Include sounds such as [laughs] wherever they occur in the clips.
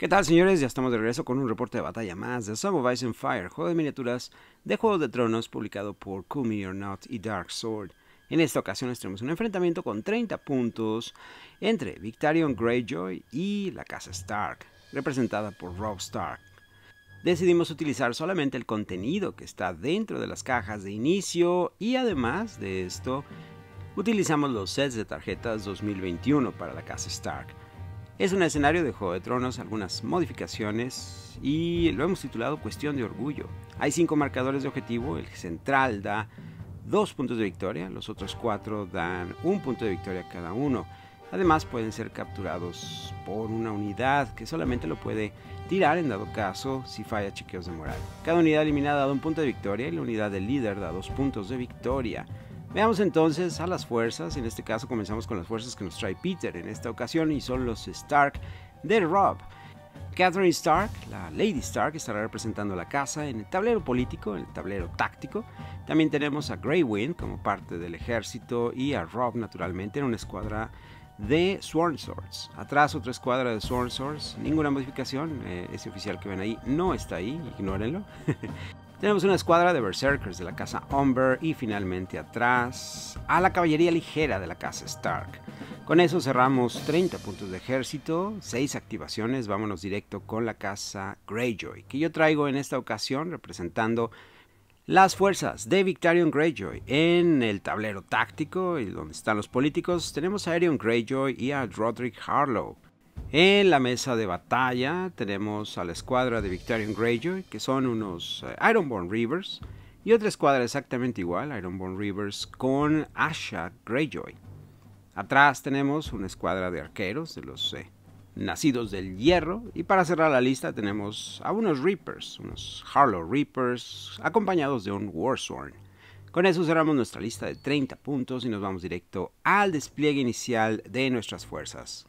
¿Qué tal, señores? Ya estamos de regreso con un reporte de batalla más de Song of Ice and Fire, juego de miniaturas de Juego de Tronos publicado por Kumi or Not y Dark Sword. En esta ocasión tenemos un enfrentamiento con 30 puntos entre Victarion Greyjoy y la Casa Stark, representada por Rob Stark. Decidimos utilizar solamente el contenido que está dentro de las cajas de inicio y además de esto, utilizamos los sets de tarjetas 2021 para la Casa Stark es un escenario de Juego de Tronos, algunas modificaciones y lo hemos titulado Cuestión de Orgullo. Hay cinco marcadores de objetivo, el central da dos puntos de victoria, los otros cuatro dan un punto de victoria cada uno. Además pueden ser capturados por una unidad que solamente lo puede tirar en dado caso si falla chequeos de moral. Cada unidad eliminada da un punto de victoria y la unidad del líder da dos puntos de victoria. Veamos entonces a las fuerzas, en este caso comenzamos con las fuerzas que nos trae Peter en esta ocasión y son los Stark de Rob. Catherine Stark, la Lady Stark, estará representando a la casa en el tablero político, en el tablero táctico. También tenemos a Grey Wind como parte del ejército y a Rob naturalmente en una escuadra de Sworn Swords. Atrás otra escuadra de Sworn Swords, ninguna modificación, eh, ese oficial que ven ahí no está ahí, ignórenlo. [laughs] Tenemos una escuadra de Berserkers de la casa Umber y finalmente atrás a la caballería ligera de la casa Stark. Con eso cerramos 30 puntos de ejército, 6 activaciones, vámonos directo con la casa Greyjoy, que yo traigo en esta ocasión representando las fuerzas de Victarion Greyjoy en el tablero táctico y donde están los políticos, tenemos a Aerion Greyjoy y a Roderick Harlow. En la mesa de batalla tenemos a la escuadra de Victorian Greyjoy, que son unos eh, Ironborn Reavers, y otra escuadra exactamente igual, Ironborn Reavers, con Asha Greyjoy. Atrás tenemos una escuadra de arqueros, de los eh, nacidos del hierro, y para cerrar la lista tenemos a unos Reapers, unos Harlow Reapers, acompañados de un Warsworn. Con eso cerramos nuestra lista de 30 puntos y nos vamos directo al despliegue inicial de nuestras fuerzas.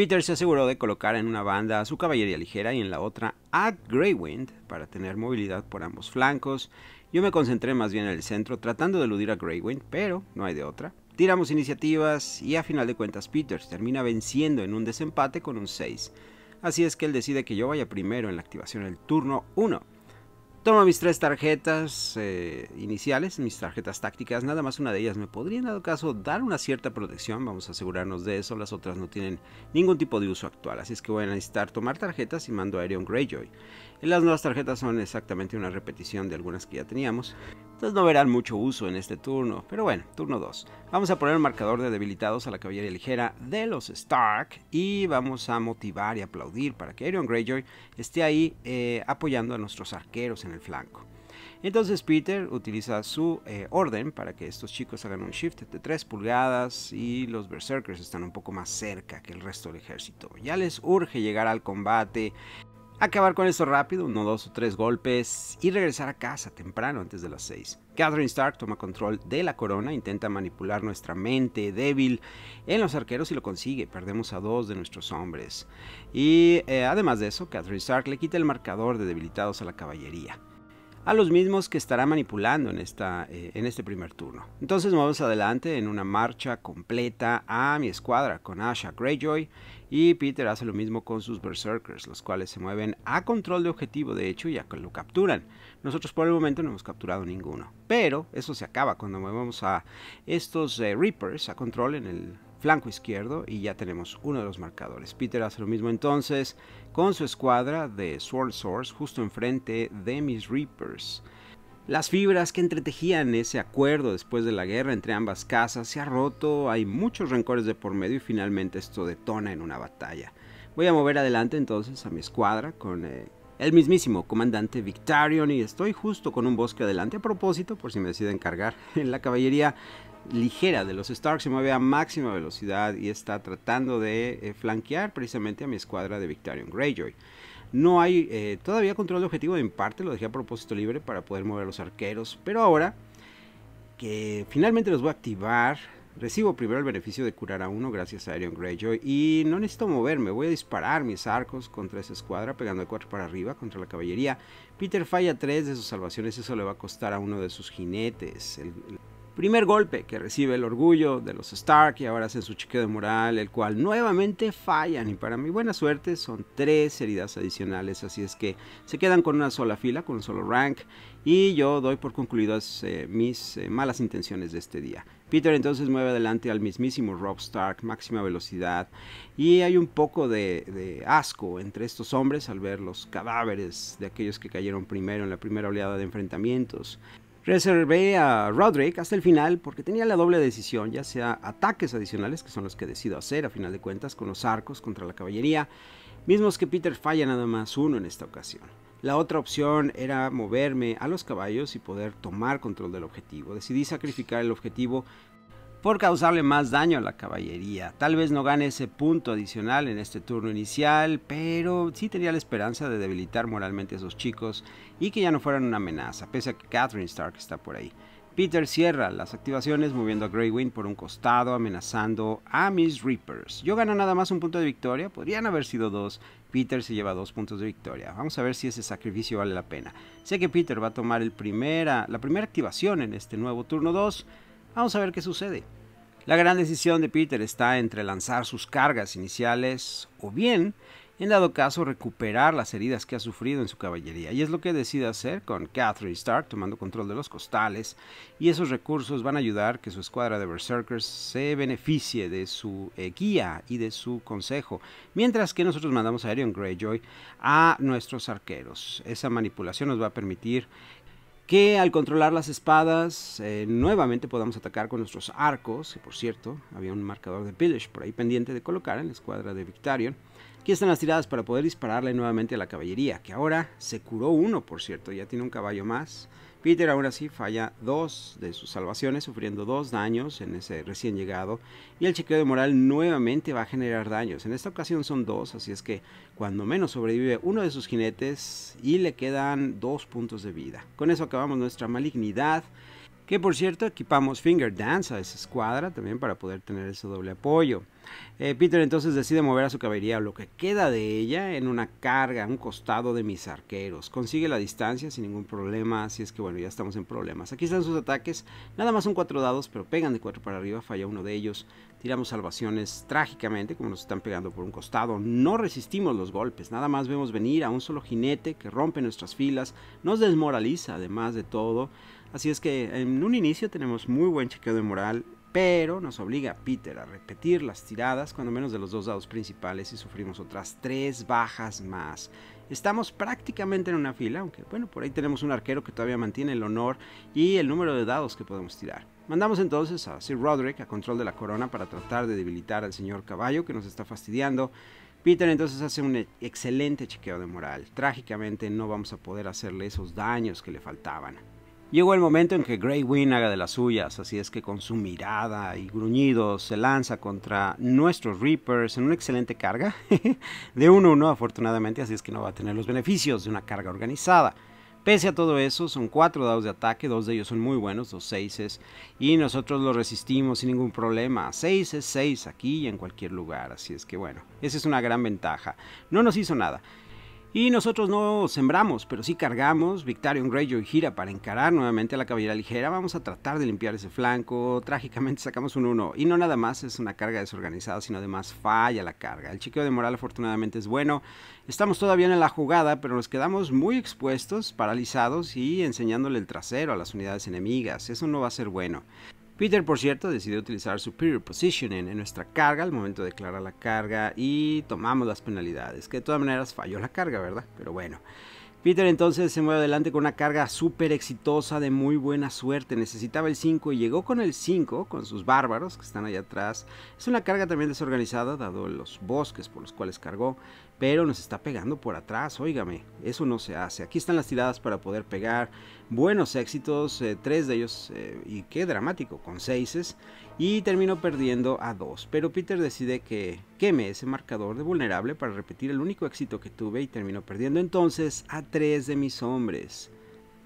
Peter se aseguró de colocar en una banda a su caballería ligera y en la otra a Greywind para tener movilidad por ambos flancos. Yo me concentré más bien en el centro tratando de eludir a Greywind, pero no hay de otra. Tiramos iniciativas y a final de cuentas Peters termina venciendo en un desempate con un 6. Así es que él decide que yo vaya primero en la activación del turno 1. Tomo mis tres tarjetas eh, iniciales, mis tarjetas tácticas, nada más una de ellas me podría en dado caso dar una cierta protección, vamos a asegurarnos de eso, las otras no tienen ningún tipo de uso actual, así es que voy a necesitar tomar tarjetas y mando a Aerion Greyjoy las nuevas tarjetas son exactamente una repetición de algunas que ya teníamos. Entonces no verán mucho uso en este turno. Pero bueno, turno 2. Vamos a poner el marcador de debilitados a la caballería ligera de los Stark. Y vamos a motivar y aplaudir para que Aerion Greyjoy esté ahí eh, apoyando a nuestros arqueros en el flanco. Entonces Peter utiliza su eh, orden para que estos chicos hagan un shift de 3 pulgadas y los berserkers están un poco más cerca que el resto del ejército. Ya les urge llegar al combate acabar con esto rápido, uno, dos o tres golpes y regresar a casa temprano antes de las 6. Catherine Stark toma control de la corona, intenta manipular nuestra mente débil en los arqueros y lo consigue, perdemos a dos de nuestros hombres. Y eh, además de eso, Catherine Stark le quita el marcador de debilitados a la caballería a los mismos que estará manipulando en, esta, eh, en este primer turno. Entonces vamos adelante en una marcha completa a mi escuadra con Asha Greyjoy y Peter hace lo mismo con sus Berserkers, los cuales se mueven a control de objetivo, de hecho, ya lo capturan. Nosotros por el momento no hemos capturado ninguno, pero eso se acaba cuando movemos a estos eh, Reapers a control en el flanco izquierdo y ya tenemos uno de los marcadores. Peter hace lo mismo entonces con su escuadra de Sword Source justo enfrente de mis Reapers. Las fibras que entretejían ese acuerdo después de la guerra entre ambas casas se ha roto, hay muchos rencores de por medio y finalmente esto detona en una batalla. Voy a mover adelante entonces a mi escuadra con eh, el mismísimo comandante Victarion y estoy justo con un bosque adelante a propósito por si me deciden cargar. [laughs] En la caballería ligera de los Stark se mueve a máxima velocidad y está tratando de eh, flanquear precisamente a mi escuadra de Victarion Greyjoy. No hay eh, todavía control de objetivo, en parte lo dejé a propósito libre para poder mover a los arqueros, pero ahora que finalmente los voy a activar, recibo primero el beneficio de curar a uno gracias a Aerion Greyjoy y no necesito moverme, voy a disparar mis arcos contra esa escuadra pegando de cuatro para arriba contra la caballería. Peter falla tres de sus salvaciones, eso le va a costar a uno de sus jinetes. Primer golpe que recibe el orgullo de los Stark y ahora hacen su chequeo de moral, el cual nuevamente fallan y para mi buena suerte son tres heridas adicionales, así es que se quedan con una sola fila, con un solo rank y yo doy por concluidas eh, mis eh, malas intenciones de este día. Peter entonces mueve adelante al mismísimo Rob Stark, máxima velocidad, y hay un poco de, asco entre estos hombres al ver los cadáveres de aquellos que cayeron primero en la primera oleada de enfrentamientos. Reservé a Roderick hasta el final porque tenía la doble decisión, ya sea ataques adicionales, que son los que decido hacer a final de cuentas con los arcos contra la caballería, mismos que Peter falla nada más uno en esta ocasión. La otra opción era moverme a los caballos y poder tomar control del objetivo. Decidí sacrificar el objetivo por causarle más daño a la caballería. Tal vez no gane ese punto adicional en este turno inicial, pero sí tenía la esperanza de debilitar moralmente a esos chicos y que ya no fueran una amenaza, pese a que Catherine Stark está por ahí. Peter cierra las activaciones moviendo a Grey Wind por un costado, amenazando a Miss Reapers. Yo gano nada más un punto de victoria, podrían haber sido dos. Peter se lleva dos puntos de victoria. Vamos a ver si ese sacrificio vale la pena. Sé que Peter va a tomar el primera, la primera activación en este nuevo turno 2 Vamos a ver qué sucede. La gran decisión de Peter está entre lanzar sus cargas iniciales o bien, en dado caso, recuperar las heridas que ha sufrido en su caballería. Y es lo que decide hacer con Catherine Stark tomando control de los costales y esos recursos van a ayudar que su escuadra de Berserkers se beneficie de su eh, guía y de su consejo, mientras que nosotros mandamos a Arion Greyjoy a nuestros arqueros. Esa manipulación nos va a permitir que al controlar las espadas eh, nuevamente podamos atacar con nuestros arcos, que por cierto había un marcador de Pillage por ahí pendiente de colocar en la escuadra de Victarion. Aquí están las tiradas para poder dispararle nuevamente a la caballería, que ahora se curó uno, por cierto, ya tiene un caballo más. Peter aún así falla dos de sus salvaciones, sufriendo dos daños en ese recién llegado, y el chequeo de moral nuevamente va a generar daños. En esta ocasión son dos, así es que cuando menos sobrevive uno de sus jinetes y le quedan dos puntos de vida. Con eso acabamos nuestra malignidad que por cierto equipamos Finger Dance a esa escuadra también para poder tener ese doble apoyo. Eh, Peter entonces decide mover a su caballería lo que queda de ella en una carga a un costado de mis arqueros. Consigue la distancia sin ningún problema, así es que bueno, ya estamos en problemas. Aquí están sus ataques, nada más son cuatro dados, pero pegan de cuatro para arriba, falla uno de ellos. Tiramos salvaciones trágicamente, como nos están pegando por un costado. No resistimos los golpes, nada más vemos venir a un solo jinete que rompe nuestras filas, nos desmoraliza además de todo. Así es que en un inicio tenemos muy buen chequeo de moral, pero nos obliga a Peter a repetir las tiradas cuando menos de los dos dados principales y sufrimos otras tres bajas más. Estamos prácticamente en una fila, aunque bueno, por ahí tenemos un arquero que todavía mantiene el honor y el número de dados que podemos tirar. Mandamos entonces a Sir Roderick a control de la corona para tratar de debilitar al señor caballo que nos está fastidiando. Peter entonces hace un excelente chequeo de moral. Trágicamente no vamos a poder hacerle esos daños que le faltaban. Llegó el momento en que Grey Wynn haga de las suyas, así es que con su mirada y gruñidos se lanza contra nuestros Reapers en una excelente carga [laughs] de 1-1 afortunadamente, así es que no va a tener los beneficios de una carga organizada. Pese a todo eso, son cuatro dados de ataque, dos de ellos son muy buenos, dos seises, y nosotros los resistimos sin ningún problema. 6 es 6 aquí y en cualquier lugar, así es que bueno, esa es una gran ventaja. No nos hizo nada. Y nosotros no sembramos, pero sí cargamos. Victarion y gira para encarar nuevamente a la caballería ligera. Vamos a tratar de limpiar ese flanco. Trágicamente sacamos un 1. Y no nada más es una carga desorganizada, sino además falla la carga. El chiqueo de moral afortunadamente es bueno. Estamos todavía en la jugada, pero nos quedamos muy expuestos, paralizados y enseñándole el trasero a las unidades enemigas. Eso no va a ser bueno. Peter, por cierto, decidió utilizar Superior Positioning en nuestra carga al momento de declarar la carga y tomamos las penalidades, que de todas maneras falló la carga, ¿verdad? Pero bueno. Peter entonces se mueve adelante con una carga súper exitosa de muy buena suerte. Necesitaba el 5 y llegó con el 5, con sus bárbaros que están allá atrás. Es una carga también desorganizada, dado los bosques por los cuales cargó pero nos está pegando por atrás, óigame, eso no se hace. Aquí están las tiradas para poder pegar buenos éxitos, eh, tres de ellos, eh, y qué dramático, con seises, y terminó perdiendo a dos. Pero Peter decide que queme ese marcador de vulnerable para repetir el único éxito que tuve y terminó perdiendo entonces a tres de mis hombres.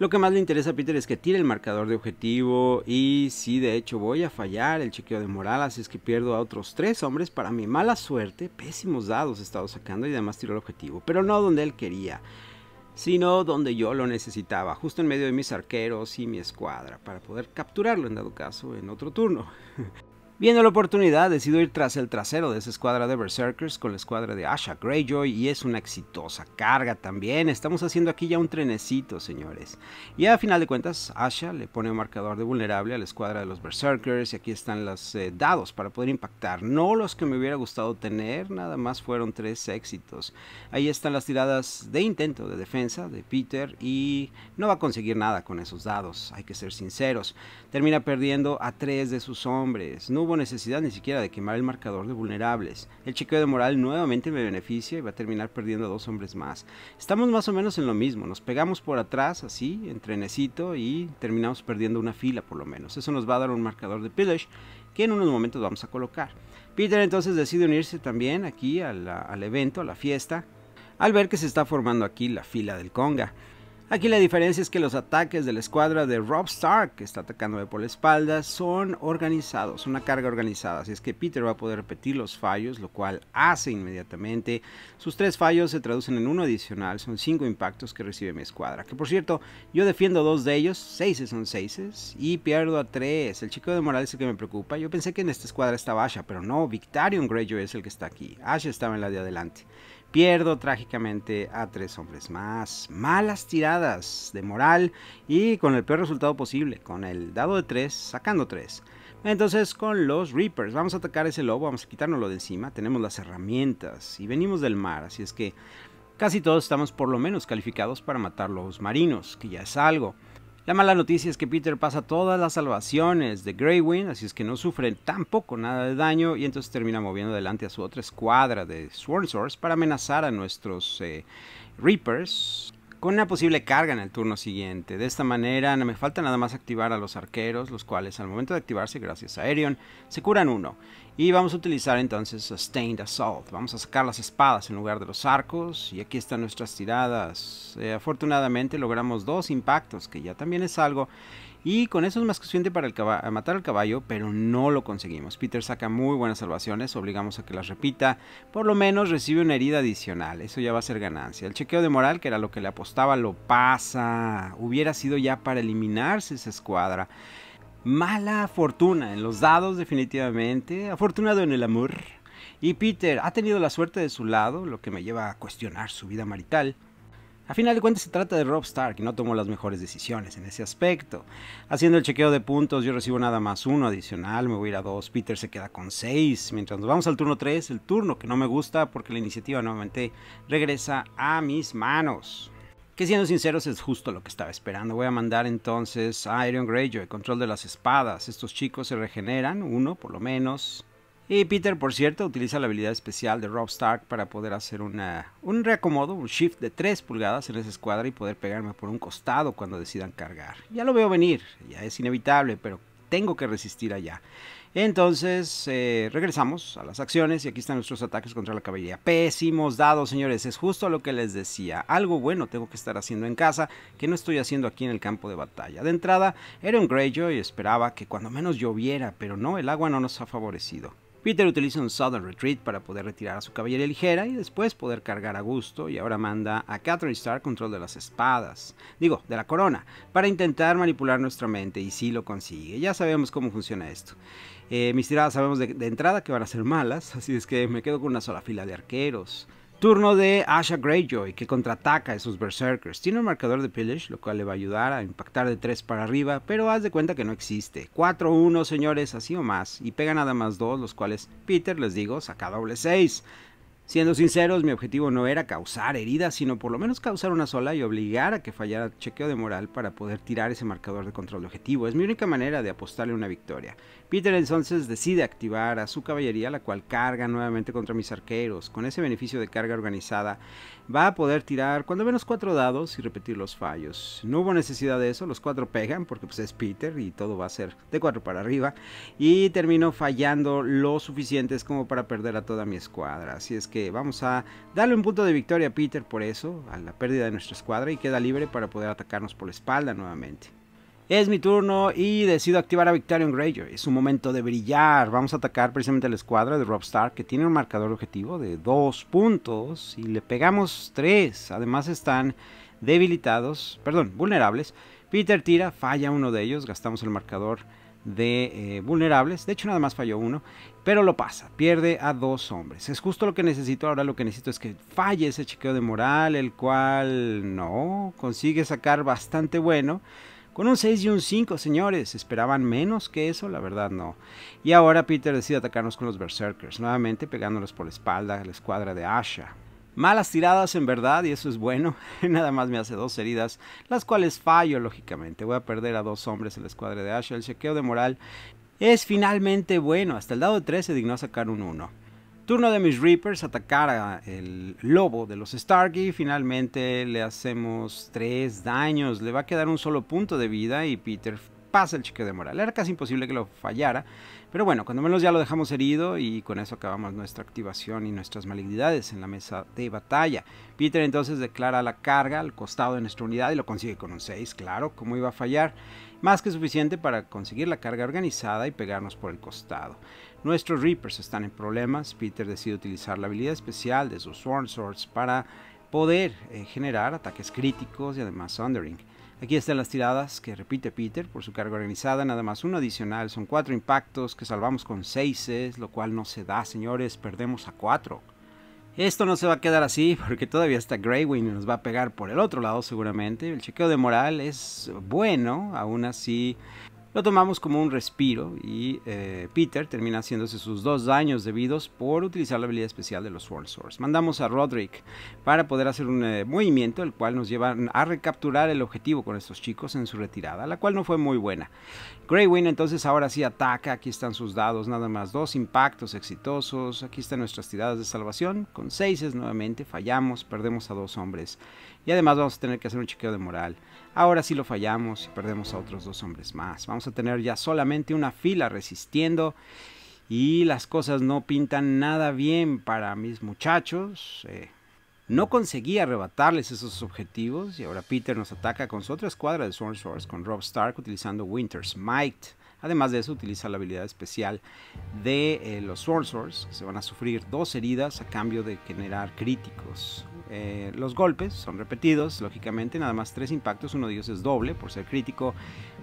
Lo que más le interesa a Peter es que tire el marcador de objetivo y si de hecho voy a fallar el chequeo de moral, así es que pierdo a otros tres hombres para mi mala suerte, pésimos dados he estado sacando y además tiro el objetivo, pero no donde él quería, sino donde yo lo necesitaba, justo en medio de mis arqueros y mi escuadra, para poder capturarlo en dado caso en otro turno. [laughs] Viendo la oportunidad, decido ir tras el trasero de esa escuadra de Berserkers con la escuadra de Asha Greyjoy y es una exitosa carga también. Estamos haciendo aquí ya un trenecito, señores. Y a final de cuentas, Asha le pone un marcador de vulnerable a la escuadra de los Berserkers y aquí están los eh, dados para poder impactar. No los que me hubiera gustado tener, nada más fueron tres éxitos. Ahí están las tiradas de intento de defensa de Peter y no va a conseguir nada con esos dados, hay que ser sinceros. Termina perdiendo a tres de sus hombres hubo necesidad ni siquiera de quemar el marcador de vulnerables. El chequeo de moral nuevamente me beneficia y va a terminar perdiendo a dos hombres más. Estamos más o menos en lo mismo, nos pegamos por atrás así, en y terminamos perdiendo una fila por lo menos. Eso nos va a dar un marcador de pillage que en unos momentos vamos a colocar. Peter entonces decide unirse también aquí al evento, a la fiesta, al ver que se está formando aquí la fila del conga. Aquí la diferencia es que los ataques de la escuadra de Rob Stark, que está atacándome por la espalda, son organizados, una carga organizada. Así es que Peter va a poder repetir los fallos, lo cual hace inmediatamente. Sus tres fallos se traducen en uno adicional, son cinco impactos que recibe mi escuadra. Que por cierto, yo defiendo dos de ellos, seis son seises, y pierdo a tres. El chico de Morales es el que me preocupa. Yo pensé que en esta escuadra estaba Asha, pero no, Victarion Greyjoy es el que está aquí. Asha estaba en la de adelante. Pierdo trágicamente a tres hombres más. Malas tiradas de moral y con el peor resultado posible, con el dado de tres, sacando tres. Entonces con los Reapers vamos a atacar ese lobo, vamos a quitárnoslo de encima, tenemos las herramientas y venimos del mar, así es que casi todos estamos por lo menos calificados para matar los marinos, que ya es algo. La mala noticia es que Peter pasa todas las salvaciones de Grey así es que no sufre tampoco nada de daño y entonces termina moviendo adelante a su otra escuadra de Sworn para amenazar a nuestros eh, Reapers con una posible carga en el turno siguiente. De esta manera no me falta nada más activar a los arqueros, los cuales al momento de activarse gracias a Aerion se curan uno. Y vamos a utilizar entonces Sustained Assault. Vamos a sacar las espadas en lugar de los arcos y aquí están nuestras tiradas. Eh, afortunadamente logramos dos impactos, que ya también es algo. Y con eso es más que suficiente para matar al caballo, pero no lo conseguimos. Peter saca muy buenas salvaciones, obligamos a que las repita. Por lo menos recibe una herida adicional, eso ya va a ser ganancia. El chequeo de moral, que era lo que le apostaba, lo pasa. Hubiera sido ya para eliminarse esa escuadra. Mala fortuna en los dados definitivamente. Afortunado en el amor. Y Peter ha tenido la suerte de su lado, lo que me lleva a cuestionar su vida marital. A final de cuentas se trata de Rob Stark y no tomó las mejores decisiones en ese aspecto. Haciendo el chequeo de puntos yo recibo nada más uno adicional, me voy a ir a dos, Peter se queda con seis, mientras nos vamos al turno tres, el turno que no me gusta porque la iniciativa nuevamente regresa a mis manos. Que siendo sinceros es justo lo que estaba esperando. Voy a mandar entonces a Iron Greyjoy, control de las espadas. Estos chicos se regeneran, uno por lo menos. Y Peter, por cierto, utiliza la habilidad especial de Rob Stark para poder hacer una, un reacomodo, un shift de 3 pulgadas en esa escuadra y poder pegarme por un costado cuando decidan cargar. Ya lo veo venir, ya es inevitable, pero tengo que resistir allá. Entonces, eh, regresamos a las acciones y aquí están nuestros ataques contra la caballería. Pésimos dados, señores, es justo lo que les decía. Algo bueno tengo que estar haciendo en casa que no estoy haciendo aquí en el campo de batalla. De entrada, era un Greyjoy y esperaba que cuando menos lloviera, pero no, el agua no nos ha favorecido. Peter utiliza un Southern Retreat para poder retirar a su caballería ligera y después poder cargar a gusto y ahora manda a Catherine Star control de las espadas, digo, de la corona, para intentar manipular nuestra mente y si sí lo consigue. Ya sabemos cómo funciona esto. Eh, mis tiradas sabemos de entrada que van a ser malas, [laughs] así es que me quedo con una sola fila de arqueros. Turno de Asha Greyjoy, que contraataca a esos Berserkers. Tiene un marcador de Pillage, lo cual le va a ayudar a impactar de 3 para arriba, pero haz de cuenta que no existe. 4-1, señores, así o más. Y pega nada más 2, los cuales Peter, les digo, saca doble 6. Siendo sinceros, mi objetivo no era causar heridas, sino por lo menos causar una sola y obligar a que fallara chequeo de moral para poder tirar ese marcador de control objetivo. Es mi única manera de apostarle una victoria. Peter entonces decide activar a su caballería, la cual carga nuevamente contra mis arqueros. Con ese beneficio de carga organizada, va a poder tirar cuando menos cuatro dados y repetir los fallos. No hubo necesidad de eso, los cuatro pegan porque pues, es Peter y todo va a ser de cuatro para arriba. Y termino fallando lo suficientes como para perder a toda mi escuadra. Así es que vamos a darle un punto de victoria a Peter por eso, a la pérdida de nuestra escuadra y queda libre para poder atacarnos por la espalda nuevamente. Es mi turno y decido activar a Victorian Greyjoy. Es un momento de brillar. Vamos a atacar precisamente a la escuadra de Robstar que tiene un marcador objetivo de dos puntos. Y le pegamos tres, Además están debilitados, perdón, vulnerables. Peter tira, falla uno de ellos. Gastamos el marcador de eh, vulnerables. De hecho, nada más falló uno. Pero lo pasa. Pierde a dos hombres. Es justo lo que necesito. Ahora lo que necesito es que falle ese chequeo de moral, el cual no consigue sacar bastante bueno. Con un 6 y un 5, señores, esperaban menos que eso, la verdad no. Y ahora Peter decide atacarnos con los Berserkers, nuevamente pegándolos por la espalda a la escuadra de Asha. Malas tiradas en verdad, y eso es bueno, [laughs] nada más me hace dos heridas, las cuales fallo lógicamente, voy a perder a dos hombres en la escuadra de Asha, el chequeo de moral es finalmente bueno, hasta el dado 3 se dignó sacar un 1. Turno de mis Reapers atacar al el lobo de los y Finalmente le hacemos 3 daños. Le va a quedar un solo punto de vida y Peter pasa el cheque de moral. Era casi imposible que lo fallara. Pero bueno, cuando menos ya lo dejamos herido y con eso acabamos nuestra activación y nuestras malignidades en la mesa de batalla. Peter entonces declara la carga al costado de nuestra unidad y lo consigue con un 6, claro, como iba a fallar. Más que suficiente para conseguir la carga organizada y pegarnos por el costado. Nuestros Reapers están en problemas. Peter decide utilizar la habilidad especial de sus Sworn Swords para poder eh, generar ataques críticos y además Thundering. Aquí están las tiradas que repite Peter por su carga organizada, nada más uno adicional, son cuatro impactos que salvamos con seises, lo cual no se da, señores, perdemos a cuatro. Esto no se va a quedar así [laughs] porque todavía está Greywing y nos va a pegar por el otro lado seguramente. El chequeo de moral es bueno, aún así lo tomamos como un respiro y eh, Peter termina haciéndose sus dos daños debidos por utilizar la habilidad especial de los Sword Swords. Mandamos a Roderick para poder hacer un eh, movimiento, el cual nos lleva a recapturar el objetivo con estos chicos en su retirada, la cual no fue muy buena. Grey entonces ahora sí ataca, aquí están sus dados, nada más dos impactos exitosos, aquí están nuestras tiradas de salvación, con seises nuevamente fallamos, perdemos a dos hombres y además vamos a tener que hacer un chequeo de moral. Ahora sí lo fallamos y perdemos a otros dos hombres más. Vamos a tener ya solamente una fila resistiendo y las cosas no pintan nada bien para mis muchachos. Eh. no conseguí arrebatarles esos objetivos y ahora Peter nos ataca con su otra escuadra de Sword Swords con Rob Stark utilizando Winter's Might. Además de eso utiliza la habilidad especial de eh, los Swordswords. que se van a sufrir dos heridas a cambio de generar críticos. Eh, los golpes son repetidos, lógicamente, nada más tres impactos, uno de ellos es doble por ser crítico.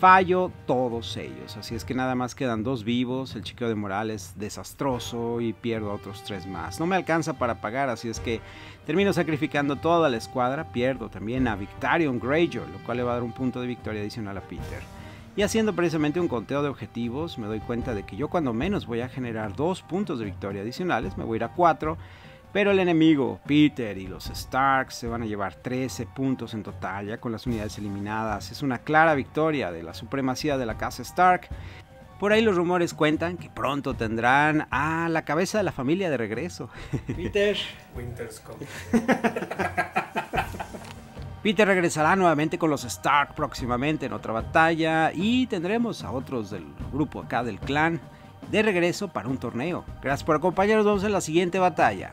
Fallo todos ellos, así es que nada más quedan dos vivos, el chequeo de Morales es desastroso y pierdo otros tres más. No me alcanza para pagar, así es que termino sacrificando toda la escuadra, pierdo también a Victarion Greyjoy, lo cual le va a dar un punto de victoria adicional a Peter. Y haciendo precisamente un conteo de objetivos, me doy cuenta de que yo cuando menos voy a generar dos puntos de victoria adicionales, me voy a ir a cuatro pero el enemigo, Peter y los Starks se van a llevar 13 puntos en total, ya con las unidades eliminadas. Es una clara victoria de la supremacía de la casa Stark. Por ahí los rumores cuentan que pronto tendrán a la cabeza de la familia de regreso. [laughs] Peter. [laughs] Peter regresará nuevamente con los Stark próximamente en otra batalla y tendremos a otros del grupo acá del clan de regreso para un torneo. Gracias por acompañarnos, en la siguiente batalla.